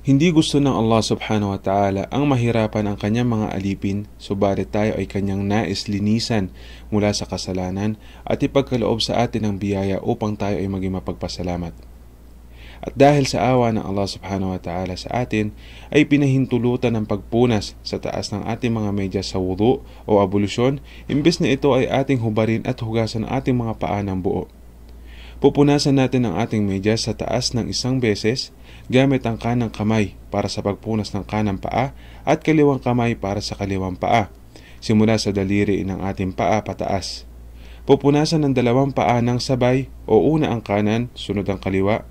Hindi gusto ng Allah subhanahu wa ta'ala ang mahirapan ang kanyang mga alipin, subalit tayo ay kanyang nais linisan mula sa kasalanan at ipagkaloob sa atin ang biyaya upang tayo ay maging mapagpasalamat. At dahil sa awa ng Allah subhanahu wa ta'ala sa atin, ay pinahintulutan ng pagpunas sa taas ng ating mga medyas sa wudu o abolusyon, imbes na ito ay ating hubarin at hugasan ating mga paa ng buo. Pupunasan natin ang ating medyas sa taas ng isang beses gamit ang kanang kamay para sa pagpunas ng kanang paa at kaliwang kamay para sa kaliwang paa. Simula sa daliri ng ating paa pataas. Pupunasan ng dalawang paa ng sabay o una ang kanan, sunod ang kaliwa.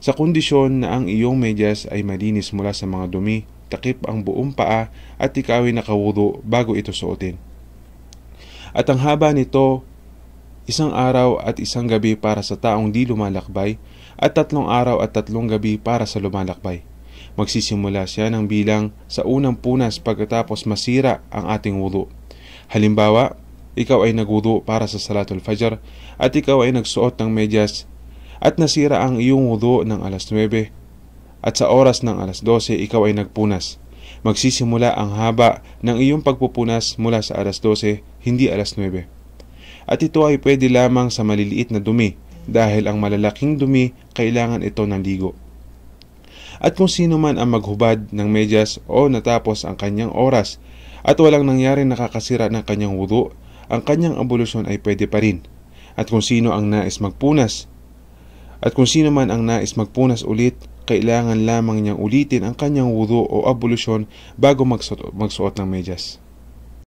Sa kondisyon na ang iyong medyas ay malinis mula sa mga dumi, takip ang buong paa at ikaw ay nakawudo bago ito suotin. At ang haba nito isang araw at isang gabi para sa taong di lumalakbay, at tatlong araw at tatlong gabi para sa lumalakbay. Magsisimula siya ng bilang sa unang punas pagkatapos masira ang ating wudu. Halimbawa, ikaw ay nagwudu para sa Salatul Fajr at ikaw ay nagsuot ng medyas at nasira ang iyong wudu ng alas 9 at sa oras ng alas 12 ikaw ay nagpunas. Magsisimula ang haba ng iyong pagpupunas mula sa alas 12, hindi alas 9. At ito ay pwede lamang sa maliliit na dumi dahil ang malalaking dumi kailangan ito ng ligo. At kung sino man ang maghubad ng medyas o natapos ang kanyang oras at walang nangyari nakakasira ng kanyang wudu, ang kanyang abolusyon ay pwede pa rin. At kung sino ang nais magpunas, at kung sino man ang nais magpunas ulit, kailangan lamang niyang ulitin ang kanyang wudu o abolusyon bago magsuot, magsuot ng medyas.